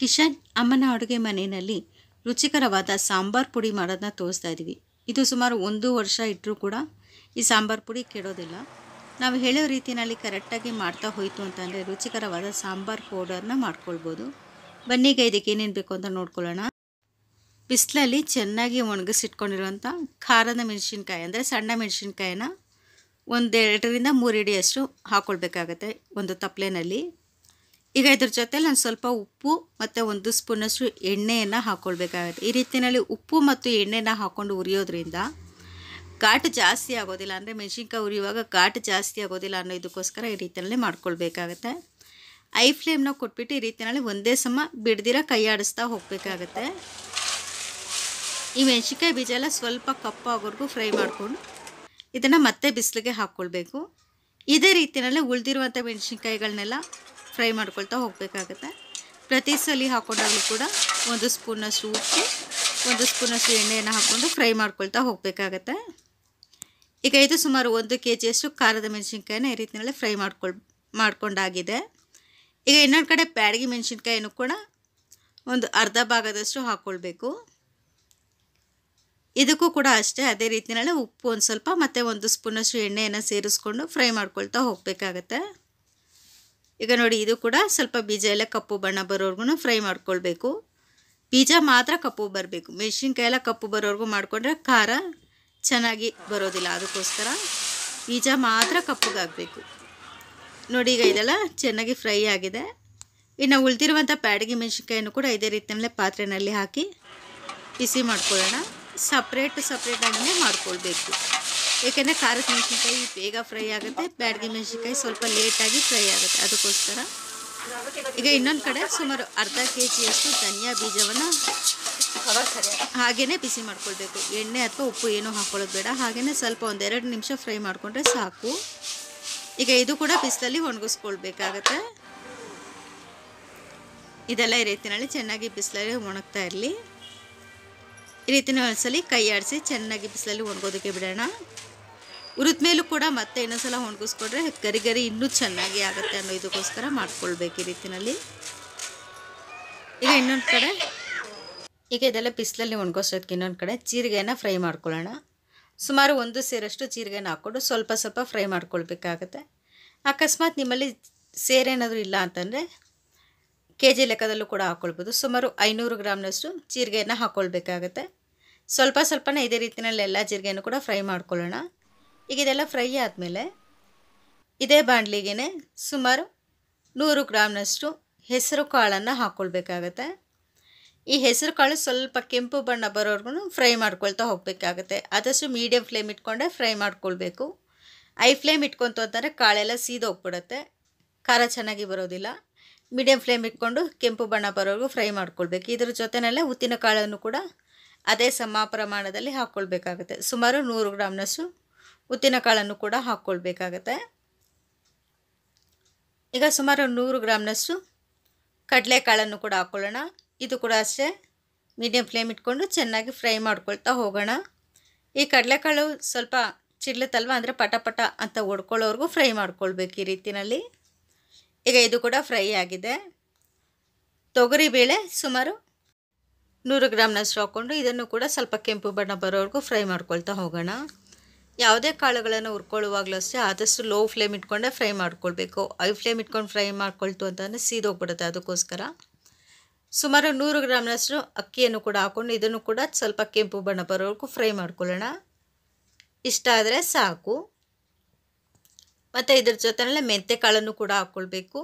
ಕಿಶನ್ ಅಮ್ಮನ ಅಡುಗೆ ಮನೆಯಲ್ಲಿ ರುಚಿಕರವಾದ ಸಾಂಬಾರ್ ಪುಡಿ ಮಾಡೋದನ್ನ ತೋರಿಸ್ತಾ ಇದ್ದೀವಿ ಇದು ಸುಮಾರು ಒಂದು ವರ್ಷ ಇಟ್ಟರೂ ಕೂಡ ಈ ಸಾಂಬಾರ್ ಪುಡಿ ಕೆಡೋದಿಲ್ಲ ನಾವು ಹೇಳೋ ರೀತಿಯಲ್ಲಿ ಕರೆಕ್ಟಾಗಿ ಮಾಡ್ತಾ ಹೋಯಿತು ಅಂತಂದರೆ ರುಚಿಕರವಾದ ಸಾಂಬಾರ್ ಪೌಡರ್ನ ಮಾಡ್ಕೊಳ್ಬೋದು ಬನ್ನಿಗೆ ಇದಕ್ಕೆ ಏನೇನು ಬೇಕು ಅಂತ ನೋಡ್ಕೊಳ್ಳೋಣ ಬಿಸಿಲಲ್ಲಿ ಚೆನ್ನಾಗಿ ಒಣಗಿಸಿಟ್ಕೊಂಡಿರುವಂಥ ಖಾರದ ಮೆಣಸಿನ್ಕಾಯಿ ಅಂದರೆ ಸಣ್ಣ ಮೆಣಸಿನ್ಕಾಯಿನ ಒಂದೆರಡರಿಂದ ಮೂರು ಇಡಿಯಷ್ಟು ಹಾಕ್ಕೊಳ್ಬೇಕಾಗತ್ತೆ ಒಂದು ತಪ್ಲೇನಲ್ಲಿ ಈಗ ಇದ್ರ ಜೊತೆ ನಾನು ಸ್ವಲ್ಪ ಉಪ್ಪು ಮತ್ತು ಒಂದು ಸ್ಪೂನಷ್ಟು ಎಣ್ಣೆಯನ್ನು ಹಾಕ್ಕೊಳ್ಬೇಕಾಗುತ್ತೆ ಈ ರೀತಿಯಲ್ಲಿ ಉಪ್ಪು ಮತ್ತು ಎಣ್ಣೆನ ಹಾಕ್ಕೊಂಡು ಉರಿಯೋದ್ರಿಂದ ಘಾಟು ಜಾಸ್ತಿ ಆಗೋದಿಲ್ಲ ಅಂದರೆ ಮೆಣಸಿನ್ಕಾಯಿ ಉರಿಯುವಾಗ ಘಾಟು ಜಾಸ್ತಿ ಆಗೋದಿಲ್ಲ ಅನ್ನೋ ಇದಕ್ಕೋಸ್ಕರ ಈ ರೀತಿಯಲ್ಲಿ ಮಾಡ್ಕೊಳ್ಬೇಕಾಗತ್ತೆ ಐ ಫ್ಲೇಮ್ನ ಕೊಟ್ಬಿಟ್ಟು ಈ ರೀತಿಯಲ್ಲಿ ಒಂದೇ ಸಮ ಬಿಡ್ದಿರ ಕೈ ಆಡಿಸ್ತಾ ಹೋಗಬೇಕಾಗತ್ತೆ ಈ ಮೆಣಸಿನ್ಕಾಯಿ ಬೀಜ ಎಲ್ಲ ಸ್ವಲ್ಪ ಕಪ್ಪಾಗೋರ್ಗು ಫ್ರೈ ಮಾಡಿಕೊಂಡು ಇದನ್ನು ಮತ್ತೆ ಬಿಸಿಲಿಗೆ ಹಾಕ್ಕೊಳ್ಬೇಕು ಇದೇ ರೀತಿಯಲ್ಲಿ ಉಳಿದಿರುವಂಥ ಮೆಣಸಿನ್ಕಾಯಿಗಳನ್ನೆಲ್ಲ ಫ್ರೈ ಮಾಡ್ಕೊಳ್ತಾ ಹೋಗಬೇಕಾಗತ್ತೆ ಪ್ರತಿ ಸಲ ಹಾಕೊಂಡಾಗಲೂ ಕೂಡ ಒಂದು ಸ್ಪೂನಷ್ಟು ಉಪ್ಪು ಒಂದು ಸ್ಪೂನಷ್ಟು ಎಣ್ಣೆಯನ್ನು ಹಾಕ್ಕೊಂಡು ಫ್ರೈ ಮಾಡ್ಕೊಳ್ತಾ ಹೋಗಬೇಕಾಗತ್ತೆ ಈಗ ಇದು ಸುಮಾರು ಒಂದು ಕೆ ಜಿಯಷ್ಟು ಖಾರದ ಮೆಣಸಿನ್ಕಾಯಿನ ಈ ರೀತಿಯಲ್ಲಿ ಫ್ರೈ ಮಾಡ್ಕೊಳ್ ಮಾಡ್ಕೊಂಡಾಗಿದೆ ಈಗ ಇನ್ನೊಂದು ಕಡೆ ಪ್ಯಾಡಿಗೆ ಮೆಣಸಿನ್ಕಾಯಿನೂ ಕೂಡ ಒಂದು ಅರ್ಧ ಭಾಗದಷ್ಟು ಹಾಕ್ಕೊಳ್ಬೇಕು ಇದಕ್ಕೂ ಕೂಡ ಅಷ್ಟೇ ಅದೇ ರೀತಿಯಲ್ಲೇ ಉಪ್ಪು ಒಂದು ಸ್ವಲ್ಪ ಮತ್ತು ಒಂದು ಸ್ಪೂನಷ್ಟು ಎಣ್ಣೆಯನ್ನು ಸೇರಿಸ್ಕೊಂಡು ಫ್ರೈ ಮಾಡ್ಕೊಳ್ತಾ ಹೋಗಬೇಕಾಗತ್ತೆ ಈಗ ನೋಡಿ ಇದು ಕೂಡ ಸ್ವಲ್ಪ ಬೀಜ ಎಲ್ಲ ಕಪ್ಪು ಬಣ್ಣ ಬರೋರ್ಗು ಫ್ರೈ ಮಾಡ್ಕೊಳ್ಬೇಕು ಬೀಜ ಮಾತ್ರ ಕಪ್ಪು ಬರಬೇಕು ಮೆಣಸಿನ್ಕಾಯಿ ಎಲ್ಲ ಕಪ್ಪು ಬರೋರ್ಗು ಮಾಡಿಕೊಂಡ್ರೆ ಖಾರ ಚೆನ್ನಾಗಿ ಬರೋದಿಲ್ಲ ಅದಕ್ಕೋಸ್ಕರ ಬೀಜ ಮಾತ್ರ ಕಪ್ಪುಗಾಗಬೇಕು ನೋಡಿ ಈಗ ಇದೆಲ್ಲ ಚೆನ್ನಾಗಿ ಫ್ರೈ ಆಗಿದೆ ಇನ್ನು ಉಳಿದಿರುವಂಥ ಪ್ಯಾಡಿಗೆ ಮೆಣಸಿನ್ಕಾಯನ್ನು ಕೂಡ ಇದೇ ರೀತಿಯಲ್ಲೇ ಪಾತ್ರೆಯಲ್ಲಿ ಹಾಕಿ ಬಿಸಿ ಮಾಡ್ಕೊಳ್ಳೋಣ ಸಪ್ರೇಟ್ ಸಪ್ರೇಟಾಗಿಯೇ ಮಾಡ್ಕೊಳ್ಬೇಕು ಏಕೆಂದರೆ ಖಾರದ ಮೆಣಸಿನಕಾಯಿ ಬೇಗ ಫ್ರೈ ಆಗುತ್ತೆ ಬ್ಯಾಡಗಿ ಮೆಣಸಿನ್ಕಾಯಿ ಸ್ವಲ್ಪ ಲೇಟಾಗಿ ಫ್ರೈ ಆಗುತ್ತೆ ಅದಕ್ಕೋಸ್ಕರ ಈಗ ಇನ್ನೊಂದು ಕಡೆ ಸುಮಾರು ಅರ್ಧ ಕೆ ಜಿಯಷ್ಟು ಧನಿಯಾ ಬೀಜವನ್ನು ಹಾಗೆಯೇ ಬಿಸಿ ಮಾಡ್ಕೊಳ್ಬೇಕು ಎಣ್ಣೆ ಅಥವಾ ಉಪ್ಪು ಏನೂ ಹಾಕ್ಕೊಳ್ಳೋದು ಬೇಡ ಹಾಗೆಯೇ ಸ್ವಲ್ಪ ಒಂದೆರಡು ನಿಮಿಷ ಫ್ರೈ ಮಾಡಿಕೊಂಡ್ರೆ ಸಾಕು ಈಗ ಇದು ಕೂಡ ಬಿಸಿಲಲ್ಲಿ ಒಣಗಿಸ್ಕೊಳ್ಬೇಕಾಗತ್ತೆ ಇದೆಲ್ಲ ಈ ರೀತಿಯಲ್ಲಿ ಚೆನ್ನಾಗಿ ಬಿಸಿಲಲ್ಲಿ ಒಣಗ್ತಾ ಇರಲಿ ಈ ರೀತಿನ ಒಂದ್ಸಲಿ ಕೈ ಆಡಿಸಿ ಚೆನ್ನಾಗಿ ಬಿಸಿಲಲ್ಲಿ ಒಣಗೋದಕ್ಕೆ ಬಿಡೋಣ ಉರಿದ ಮೇಲೂ ಕೂಡ ಮತ್ತೆ ಇನ್ನೊಂದ್ಸಲ ಒಣಗಿಸ್ಕೊಂಡ್ರೆ ಗರಿ ಗರಿ ಇನ್ನೂ ಚೆನ್ನಾಗಿ ಆಗುತ್ತೆ ಅನ್ನೋ ಇದಕ್ಕೋಸ್ಕರ ಮಾಡ್ಕೊಳ್ಬೇಕು ಈ ರೀತಿನಲ್ಲಿ ಈಗ ಇನ್ನೊಂದು ಕಡೆ ಈಗ ಇದೆಲ್ಲ ಬಿಸಿಲಲ್ಲಿ ಒಣಗಿಸೋದಕ್ಕೆ ಇನ್ನೊಂದು ಕಡೆ ಜೀರಿಗೆನ ಫ್ರೈ ಮಾಡ್ಕೊಳ್ಳೋಣ ಸುಮಾರು ಒಂದು ಸೇರಷ್ಟು ಜೀರಿಗೆನ ಹಾಕ್ಕೊಂಡು ಸ್ವಲ್ಪ ಸ್ವಲ್ಪ ಫ್ರೈ ಮಾಡ್ಕೊಳ್ಬೇಕಾಗತ್ತೆ ಅಕಸ್ಮಾತ್ ನಿಮ್ಮಲ್ಲಿ ಸೇರೇನಾದರೂ ಇಲ್ಲ ಅಂತಂದರೆ ಕೆ ಜಿ ಲೆಕ್ಕದಲ್ಲೂ ಕೂಡ ಹಾಕ್ಕೊಳ್ಬೋದು ಸುಮಾರು ಐನೂರು ಗ್ರಾಮ್ನಷ್ಟು ಜೀರಿಗೆಯನ್ನು ಹಾಕ್ಕೊಳ್ಬೇಕಾಗತ್ತೆ ಸ್ವಲ್ಪ ಸ್ವಲ್ಪನೇ ಇದೇ ರೀತಿಯಲ್ಲಿ ಎಲ್ಲ ಜೀರಿಗೆಯನ್ನು ಕೂಡ ಫ್ರೈ ಮಾಡ್ಕೊಳ್ಳೋಣ ಈಗ ಇದೆಲ್ಲ ಫ್ರೈ ಆದಮೇಲೆ ಇದೇ ಬಾಣಲಿಗೆ ಸುಮಾರು ನೂರು ಗ್ರಾಮ್ನಷ್ಟು ಹೆಸರು ಕಾಳನ್ನು ಹಾಕ್ಕೊಳ್ಬೇಕಾಗತ್ತೆ ಈ ಹೆಸರು ಕಾಳು ಸ್ವಲ್ಪ ಕೆಂಪು ಬಣ್ಣ ಬರೋರ್ಗು ಫ್ರೈ ಮಾಡ್ಕೊಳ್ತಾ ಹೋಗಬೇಕಾಗತ್ತೆ ಆದಷ್ಟು ಮೀಡಿಯಮ್ ಫ್ಲೇಮ್ ಇಟ್ಕೊಂಡೆ ಫ್ರೈ ಮಾಡ್ಕೊಳ್ಬೇಕು ಐ ಫ್ಲೇಮ್ ಇಟ್ಕೊತು ಅಂತಂದರೆ ಕಾಳೆಲ್ಲ ಸೀದೋಗ್ಬಿಡುತ್ತೆ ಖಾರ ಚೆನ್ನಾಗಿ ಬರೋದಿಲ್ಲ ಮೀಡಿಯಂ ಫ್ಲೇಮ್ ಇಟ್ಕೊಂಡು ಕೆಂಪು ಬಣ್ಣ ಬರೋವರೆಗೂ ಫ್ರೈ ಮಾಡ್ಕೊಳ್ಬೇಕು ಇದ್ರ ಜೊತೆಯಲ್ಲೇ ಉತ್ತಿನ ಕಾಳನ್ನು ಕೂಡ ಅದೇ ಸಮ ಪ್ರಮಾಣದಲ್ಲಿ ಹಾಕ್ಕೊಳ್ಬೇಕಾಗುತ್ತೆ ಸುಮಾರು ನೂರು ಗ್ರಾಮ್ನಷ್ಟು ಉತ್ತಿನ ಕಾಳನ್ನು ಕೂಡ ಹಾಕ್ಕೊಳ್ಬೇಕಾಗತ್ತೆ ಈಗ ಸುಮಾರು ನೂರು ಗ್ರಾಮ್ನಷ್ಟು ಕಡಲೆಕಾಳನ್ನು ಕೂಡ ಹಾಕ್ಕೊಳ್ಳೋಣ ಇದು ಕೂಡ ಅಷ್ಟೇ ಮೀಡಿಯಂ ಫ್ಲೇಮ್ ಇಟ್ಕೊಂಡು ಚೆನ್ನಾಗಿ ಫ್ರೈ ಮಾಡ್ಕೊಳ್ತಾ ಹೋಗೋಣ ಈ ಕಡಲೆಕಾಳು ಸ್ವಲ್ಪ ಚಿಡ್ಲತ್ತಲ್ವ ಅಂದರೆ ಪಟ ಪಟ ಅಂತ ಒಡ್ಕೊಳ್ಳೋವರೆಗೂ ಫ್ರೈ ಮಾಡ್ಕೊಳ್ಬೇಕು ಈ ರೀತಿಯಲ್ಲಿ ಈಗ ಇದು ಕೂಡ ಫ್ರೈ ಆಗಿದೆ ತೊಗರಿಬೇಳೆ ಸುಮಾರು ನೂರು ಗ್ರಾಮ್ನಷ್ಟು ಹಾಕ್ಕೊಂಡು ಇದನ್ನು ಕೂಡ ಸ್ವಲ್ಪ ಕೆಂಪು ಬಣ್ಣ ಬರೋವರೆಗೂ ಫ್ರೈ ಮಾಡ್ಕೊಳ್ತಾ ಹೋಗೋಣ ಯಾವುದೇ ಕಾಳುಗಳನ್ನು ಹುರ್ಕೊಳ್ಳುವಾಗಲೂ ಅಷ್ಟೇ ಆದಷ್ಟು ಲೋ ಫ್ಲೇಮ್ ಇಟ್ಕೊಂಡೆ ಫ್ರೈ ಮಾಡ್ಕೊಳ್ಬೇಕು ಐ ಫ್ಲೇಮ್ ಇಟ್ಕೊಂಡು ಫ್ರೈ ಮಾಡ್ಕೊಳ್ತು ಅಂತಲೇ ಸೀದೋಗ್ಬಿಡುತ್ತೆ ಅದಕ್ಕೋಸ್ಕರ ಸುಮಾರು ನೂರು ಗ್ರಾಮ್ನಷ್ಟು ಅಕ್ಕಿಯನ್ನು ಕೂಡ ಹಾಕ್ಕೊಂಡು ಇದನ್ನು ಕೂಡ ಸ್ವಲ್ಪ ಕೆಂಪು ಬಣ್ಣ ಬರೋವರೆಗೂ ಫ್ರೈ ಮಾಡ್ಕೊಳ್ಳೋಣ ಇಷ್ಟ ಆದರೆ ಸಾಕು ಮತ್ತು ಇದ್ರ ಮೆಂತ್ಯ ಕಾಳನ್ನು ಕೂಡ ಹಾಕ್ಕೊಳ್ಬೇಕು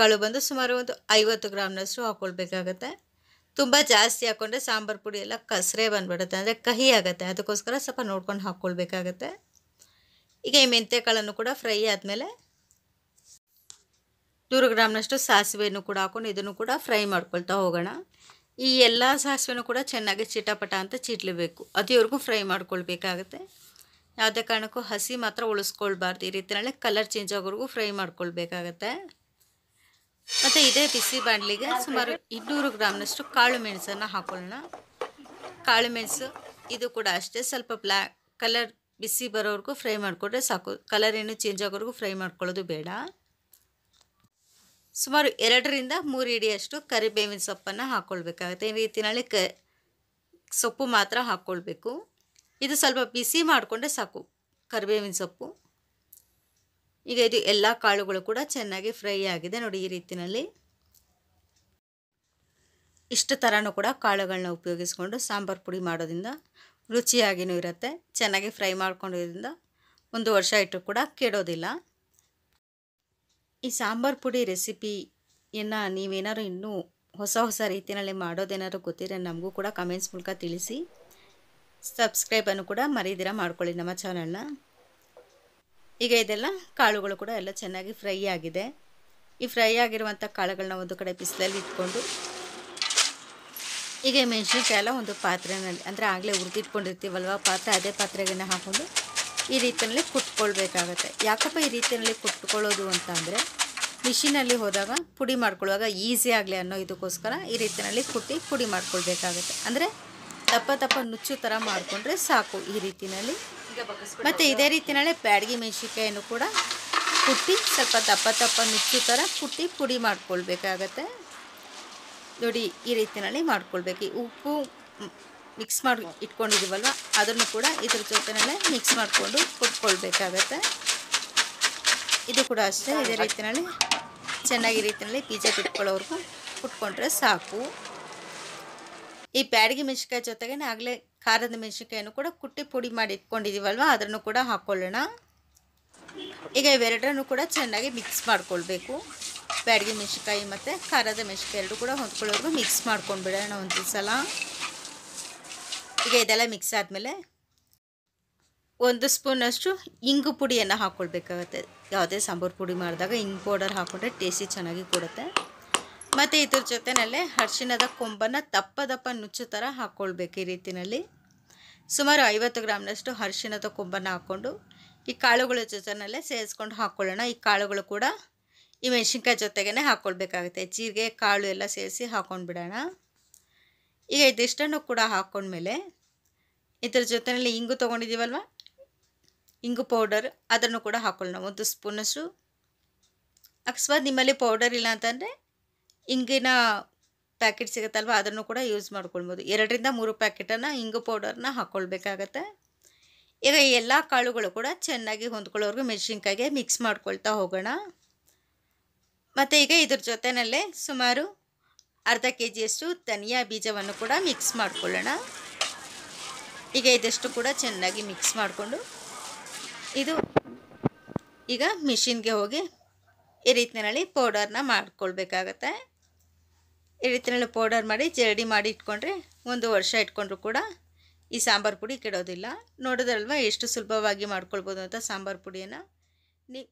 ಕಾಳು ಬಂದು ಸುಮಾರು ಒಂದು ಐವತ್ತು ಗ್ರಾಮ್ನಷ್ಟು ಹಾಕ್ಕೊಳ್ಬೇಕಾಗತ್ತೆ ತುಂಬ ಜಾಸ್ತಿ ಹಾಕ್ಕೊಂಡ್ರೆ ಸಾಂಬಾರು ಪುಡಿ ಎಲ್ಲ ಕಸರೆ ಬಂದ್ಬಿಡುತ್ತೆ ಅಂದರೆ ಕಹಿ ಆಗುತ್ತೆ ಅದಕ್ಕೋಸ್ಕರ ಸ್ವಲ್ಪ ನೋಡ್ಕೊಂಡು ಹಾಕ್ಕೊಳ್ಬೇಕಾಗತ್ತೆ ಈಗ ಈ ಕಾಳನ್ನು ಕೂಡ ಫ್ರೈ ಆದಮೇಲೆ ನೂರು ಗ್ರಾಮ್ನಷ್ಟು ಸಾಸಿವೆಯನ್ನು ಕೂಡ ಹಾಕ್ಕೊಂಡು ಇದನ್ನು ಕೂಡ ಫ್ರೈ ಮಾಡ್ಕೊಳ್ತಾ ಹೋಗೋಣ ಈ ಎಲ್ಲ ಸಾಸಿವೆನೂ ಕೂಡ ಚೆನ್ನಾಗಿ ಚಿಟಪಟ ಅಂತ ಚಿಟ್ಲಿಬೇಕು ಅದುವರೆಗೂ ಫ್ರೈ ಮಾಡ್ಕೊಳ್ಬೇಕಾಗತ್ತೆ ಯಾವುದೇ ಕಾರಣಕ್ಕೂ ಹಸಿ ಮಾತ್ರ ಉಳಿಸ್ಕೊಳ್ಬಾರ್ದು ಈ ರೀತಿಯಲ್ಲಿ ಕಲರ್ ಚೇಂಜ್ ಆಗೋವರೆಗೂ ಫ್ರೈ ಮಾಡ್ಕೊಳ್ಬೇಕಾಗತ್ತೆ ಮತ್ತು ಇದೇ ಬಿಸಿ ಬಾಣಲಿಗೆ ಸುಮಾರು ಇನ್ನೂರು ಗ್ರಾಮ್ನಷ್ಟು ಕಾಳು ಮೆಣಸನ್ನು ಹಾಕೊಳ್ಳೋಣ ಕಾಳು ಮೆಣಸು ಇದು ಕೂಡ ಅಷ್ಟೇ ಸ್ವಲ್ಪ ಬ್ಲ್ಯಾಕ್ ಕಲರ್ ಬಿಸಿ ಬರೋವರೆಗೂ ಫ್ರೈ ಮಾಡಿಕೊಂಡ್ರೆ ಸಾಕು ಕಲರ್ ಏನು ಚೇಂಜ್ ಆಗೋವರೆಗೂ ಫ್ರೈ ಮಾಡ್ಕೊಳ್ಳೋದು ಬೇಡ ಸುಮಾರು ಎರಡರಿಂದ ಮೂರು ಇಡಿಯಷ್ಟು ಕರಿಬೇವಿನ ಸೊಪ್ಪನ್ನು ಹಾಕ್ಕೊಳ್ಬೇಕಾಗುತ್ತೆ ಈ ರೀತಿನಲ್ಲಿ ಕ ಸೊಪ್ಪು ಮಾತ್ರ ಹಾಕ್ಕೊಳ್ಬೇಕು ಇದು ಸ್ವಲ್ಪ ಬಿಸಿ ಮಾಡಿಕೊಂಡ್ರೆ ಸಾಕು ಕರಿಬೇವಿನ ಸೊಪ್ಪು ಈಗ ಇದು ಎಲ್ಲ ಕಾಳುಗಳು ಕೂಡ ಚೆನ್ನಾಗಿ ಫ್ರೈ ಆಗಿದೆ ನೋಡಿ ಈ ರೀತಿಯಲ್ಲಿ ಇಷ್ಟು ಥರನೂ ಕೂಡ ಕಾಳುಗಳನ್ನ ಉಪಯೋಗಿಸ್ಕೊಂಡು ಸಾಂಬಾರು ಪುಡಿ ಮಾಡೋದ್ರಿಂದ ರುಚಿಯಾಗಿಯೂ ಇರುತ್ತೆ ಚೆನ್ನಾಗಿ ಫ್ರೈ ಮಾಡ್ಕೊಂಡಿದ್ದರಿಂದ ಒಂದು ವರ್ಷ ಇಟ್ಟು ಕೂಡ ಕೆಡೋದಿಲ್ಲ ಈ ಸಾಂಬಾರು ಪುಡಿ ರೆಸಿಪಿಯನ್ನು ನೀವೇನಾದ್ರು ಇನ್ನೂ ಹೊಸ ಹೊಸ ರೀತಿಯಲ್ಲಿ ಮಾಡೋದೇನಾದ್ರು ಗೊತ್ತಿದ್ರೆ ನಮಗೂ ಕೂಡ ಕಮೆಂಟ್ಸ್ ಮೂಲಕ ತಿಳಿಸಿ ಸಬ್ಸ್ಕ್ರೈಬನ್ನು ಕೂಡ ಮರೀದಿರ ಮಾಡ್ಕೊಳ್ಳಿ ನಮ್ಮ ಚಾನಲ್ನ ಈಗ ಇದೆಲ್ಲ ಕಾಳುಗಳು ಕೂಡ ಎಲ್ಲ ಚೆನ್ನಾಗಿ ಫ್ರೈ ಆಗಿದೆ ಈ ಫ್ರೈ ಆಗಿರುವಂಥ ಕಾಳುಗಳನ್ನ ಒಂದು ಕಡೆ ಬಿಸಿಲಲ್ಲಿ ಇಟ್ಕೊಂಡು ಈಗ ಮೆಣಸಿನ್ಕಾಯಿ ಎಲ್ಲ ಒಂದು ಪಾತ್ರೆನಲ್ಲಿ ಅಂದರೆ ಆಗಲೇ ಉರಿದಿಟ್ಕೊಂಡಿರ್ತೀವಲ್ವ ಪಾತ್ರೆ ಅದೇ ಪಾತ್ರೆಗೆನ ಹಾಕೊಂಡು ಈ ರೀತಿಯಲ್ಲಿ ಕುಟ್ಕೊಳ್ಬೇಕಾಗತ್ತೆ ಯಾಕಪ್ಪ ಈ ರೀತಿಯಲ್ಲಿ ಕುಟ್ಕೊಳ್ಳೋದು ಅಂತ ಅಂದರೆ ಮಿಷಿನಲ್ಲಿ ಹೋದಾಗ ಪುಡಿ ಮಾಡ್ಕೊಳ್ಳುವಾಗ ಈಸಿ ಆಗಲಿ ಅನ್ನೋ ಇದಕ್ಕೋಸ್ಕರ ಈ ರೀತಿಯಲ್ಲಿ ಕುಟ್ಟಿ ಪುಡಿ ಮಾಡ್ಕೊಳ್ಬೇಕಾಗತ್ತೆ ಅಂದರೆ ದಪ್ಪ ದಪ್ಪ ನುಚ್ಚು ಥರ ಮಾಡಿಕೊಂಡ್ರೆ ಸಾಕು ಈ ರೀತಿಯಲ್ಲಿ ಮತ್ತು ಇದೇ ರೀತಿಯಲ್ಲಿ ಬ್ಯಾಡಗಿ ಮೆಣಸಿನ್ಕಾಯನ್ನು ಕೂಡ ಕುಟ್ಟಿ ಸ್ವಲ್ಪ ದಪ್ಪ ದಪ್ಪ ನುಚ್ಚು ಥರ ಕುಟ್ಟಿ ಪುಡಿ ಮಾಡ್ಕೊಳ್ಬೇಕಾಗತ್ತೆ ನೋಡಿ ಈ ರೀತಿಯಲ್ಲಿ ಮಾಡ್ಕೊಳ್ಬೇಕು ಉಪ್ಪು ಮಿಕ್ಸ್ ಮಾಡಿ ಇಟ್ಕೊಂಡಿದ್ದೀವಲ್ವ ಅದನ್ನು ಕೂಡ ಇದ್ರ ಜೊತೆಯಲ್ಲೇ ಮಿಕ್ಸ್ ಮಾಡಿಕೊಂಡು ಕುಟ್ಕೊಳ್ಬೇಕಾಗತ್ತೆ ಇದು ಕೂಡ ಅಷ್ಟೇ ಇದೇ ರೀತಿಯಲ್ಲಿ ಚೆನ್ನಾಗಿ ರೀತಿಯಲ್ಲಿ ಬೀಜ ಬಿಟ್ಕೊಳ್ಳೋರ್ಗೂ ಕುಟ್ಕೊಂಡ್ರೆ ಸಾಕು ಈ ಬ್ಯಾಡಗಿ ಮೆಣಸಿನ್ಕಾಯಿ ಜೊತೆಗೆ ಆಗಲೇ ಖಾರದ ಮೆಣಸಿನ್ಕಾಯನ್ನು ಕೂಡ ಕುಟ್ಟಿ ಪುಡಿ ಮಾಡಿ ಇಟ್ಕೊಂಡಿದ್ದೀವಲ್ವ ಅದನ್ನು ಕೂಡ ಹಾಕ್ಕೊಳ್ಳೋಣ ಈಗ ಇವೆರಡರನ್ನು ಕೂಡ ಚೆನ್ನಾಗಿ ಮಿಕ್ಸ್ ಮಾಡ್ಕೊಳ್ಬೇಕು ಬ್ಯಾಡಗಿ ಮೆಣಸಿನ್ಕಾಯಿ ಮತ್ತು ಖಾರದ ಮೆಣಸಿನ್ಕಾಯಿ ಎರಡು ಕೂಡ ಹೊಂದ್ಕೊಳ್ಳೋರ್ಗು ಮಿಕ್ಸ್ ಮಾಡ್ಕೊಂಡ್ಬಿಡೋಣ ಒಂದು ಸಲ ಈಗ ಇದೆಲ್ಲ ಮಿಕ್ಸ್ ಆದಮೇಲೆ ಒಂದು ಸ್ಪೂನಷ್ಟು ಇಂಗು ಪುಡಿಯನ್ನು ಹಾಕ್ಕೊಳ್ಬೇಕಾಗತ್ತೆ ಯಾವುದೇ ಸಾಂಬಾರು ಪುಡಿ ಮಾಡಿದಾಗ ಇಂಗು ಪೌಡರ್ ಹಾಕ್ಕೊಂಡ್ರೆ ಟೇಸ್ಟಿ ಚೆನ್ನಾಗಿ ಕೊಡುತ್ತೆ ಮತ್ತು ಇದ್ರ ಜೊತೆನಲ್ಲೇ ಅರ್ಶಿಣದ ಕೊಂಬನ್ನು ದಪ್ಪ ದಪ್ಪ ನುಚ್ಚು ಥರ ಹಾಕ್ಕೊಳ್ಬೇಕು ಈ ರೀತಿಯಲ್ಲಿ ಸುಮಾರು ಐವತ್ತು ಗ್ರಾಮ್ನಷ್ಟು ಅರ್ಶಿಣದ ಕೊಂಬನ್ನು ಹಾಕ್ಕೊಂಡು ಈ ಕಾಳುಗಳ ಜೊತೆನಲ್ಲೇ ಸೇರಿಸ್ಕೊಂಡು ಹಾಕ್ಕೊಳ್ಳೋಣ ಈ ಕಾಳುಗಳು ಕೂಡ ಈ ಮೆಣಸಿನ್ಕಾಯಿ ಜೊತೆಗೇನೆ ಹಾಕ್ಕೊಳ್ಬೇಕಾಗುತ್ತೆ ಜೀರಿಗೆ ಕಾಳು ಎಲ್ಲ ಸೇರಿಸಿ ಬಿಡೋಣ ಈಗ ಇದಿಷ್ಟನ್ನು ಕೂಡ ಹಾಕ್ಕೊಂಡ್ಮೇಲೆ ಇದರ ಜೊತೆಯಲ್ಲಿ ಇಂಗು ತೊಗೊಂಡಿದ್ದೀವಲ್ವ ಇಂಗು ಪೌಡರ್ ಅದನ್ನು ಕೂಡ ಹಾಕೊಳ್ಳೋಣ ಒಂದು ಸ್ಪೂನಷ್ಟು ಅಕಸ್ಮಾತ್ ನಿಮ್ಮಲ್ಲಿ ಪೌಡರ್ ಇಲ್ಲ ಅಂತಂದರೆ ಇಂಗಿನ ಪ್ಯಾಕೆಟ್ ಸಿಗುತ್ತಲ್ವ ಅದನ್ನು ಕೂಡ ಯೂಸ್ ಮಾಡ್ಕೊಳ್ಬೋದು ಎರಡರಿಂದ ಮೂರು ಪ್ಯಾಕೆಟನ್ನು ಇಂಗು ಪೌಡರ್ನ ಹಾಕ್ಕೊಳ್ಬೇಕಾಗತ್ತೆ ಈಗ ಎಲ್ಲ ಕಾಳುಗಳು ಕೂಡ ಚೆನ್ನಾಗಿ ಹೊಂದ್ಕೊಳ್ಳೋರ್ಗು ಮೆಣಸಿನ್ಕಾಯಿಗೆ ಮಿಕ್ಸ್ ಮಾಡ್ಕೊಳ್ತಾ ಹೋಗೋಣ ಮತ್ತು ಈಗ ಇದ್ರ ಜೊತೆಯಲ್ಲೇ ಸುಮಾರು ಅರ್ಧ ಕೆ ಜಿಯಷ್ಟು ಧನಿಯಾ ಬೀಜವನ್ನು ಕೂಡ ಮಿಕ್ಸ್ ಮಾಡ್ಕೊಳ್ಳೋಣ ಈಗ ಇದಷ್ಟು ಕೂಡ ಚೆನ್ನಾಗಿ ಮಿಕ್ಸ್ ಮಾಡಿಕೊಂಡು ಇದು ಈಗ ಮಿಷಿನ್ಗೆ ಹೋಗಿ ಈ ರೀತಿಯಲ್ಲಿ ಪೌಡರ್ನ ಮಾಡ್ಕೊಳ್ಬೇಕಾಗತ್ತೆ ಎಳಿತಿನಲ್ಲಿ ಪೌಡರ್ ಮಾಡಿ ಜರಡಿ ಮಾಡಿ ಇಟ್ಕೊಂಡ್ರೆ ಒಂದು ವರ್ಷ ಇಟ್ಕೊಂಡ್ರು ಕೂಡ ಈ ಸಾಂಬಾರು ಪುಡಿ ಕೆಡೋದಿಲ್ಲ ನೋಡಿದ್ರಲ್ವ ಎಷ್ಟು ಸುಲಭವಾಗಿ ಮಾಡ್ಕೊಳ್ಬೋದು ಅಂತ ಸಾಂಬಾರು ಪುಡಿಯನ್ನು ನೀ